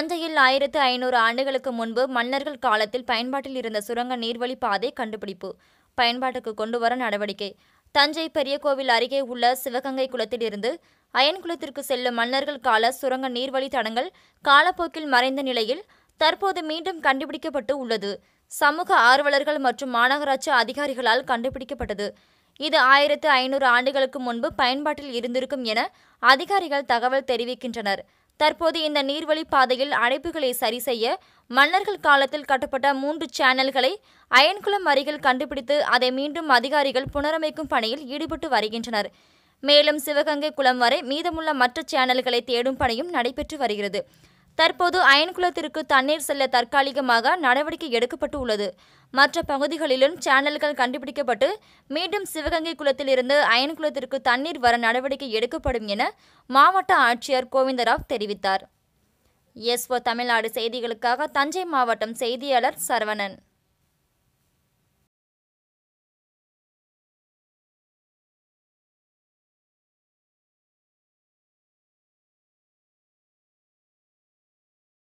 தஞ்சையில் ஆயிரத்து ஐநூறு ஆண்டுகளுக்கு முன்பு மன்னர்கள் காலத்தில் பயன்பாட்டில் இருந்த சுரங்க நீர்வழி பாதை கண்டுபிடிப்பு பயன்பாட்டுக்கு கொண்டுவர நடவடிக்கை தஞ்சை பெரிய கோவில் அருகே உள்ள சிவகங்கை குளத்திலிருந்து அயன்குளத்திற்கு செல்லும் மன்னர்கள் கால சுரங்க நீர்வழி தடங்கள் காலப்போக்கில் மறைந்த நிலையில் தற்போது மீண்டும் கண்டுபிடிக்கப்பட்டு உள்ளது சமூக ஆர்வலர்கள் மற்றும் மாநகராட்சி அதிகாரிகளால் கண்டுபிடிக்கப்பட்டது இது ஆயிரத்து ஐநூறு ஆண்டுகளுக்கு முன்பு பயன்பாட்டில் இருந்திருக்கும் என அதிகாரிகள் தகவல் தெரிவிக்கின்றனர் தற்போது இந்த நீர்வழி பாதையில் அடைப்புகளை சரி செய்ய மன்னர்கள் காலத்தில் கட்டப்பட்ட மூன்று சேனல்களை அயன்குளம் அருகில் கண்டுபிடித்து அதை மீண்டும் அதிகாரிகள் புனரமைக்கும் பணியில் ஈடுபட்டு வருகின்றனர் மேலும் சிவகங்கை குளம் வரை மீதமுள்ள மற்ற சேனல்களை தேடும் பணியும் நடைபெற்று வருகிறது தற்போது அயன்குளத்திற்கு தண்ணீர் செல்ல தற்காலிகமாக நடவடிக்கை எடுக்கப்பட்டு உள்ளது மற்ற பகுதிகளிலும் சேனல்கள் கண்டுபிடிக்கப்பட்டு மீண்டும் சிவகங்கை குளத்திலிருந்து அயன்குளத்திற்கு தண்ணீர் வர நடவடிக்கை எடுக்கப்படும் என மாவட்ட ஆட்சியர் கோவிந்தராவ் தெரிவித்தார் எஸ்ஓ தமிழ்நாடு செய்திகளுக்காக தஞ்சை மாவட்டம் செய்தியாளர் சரவணன்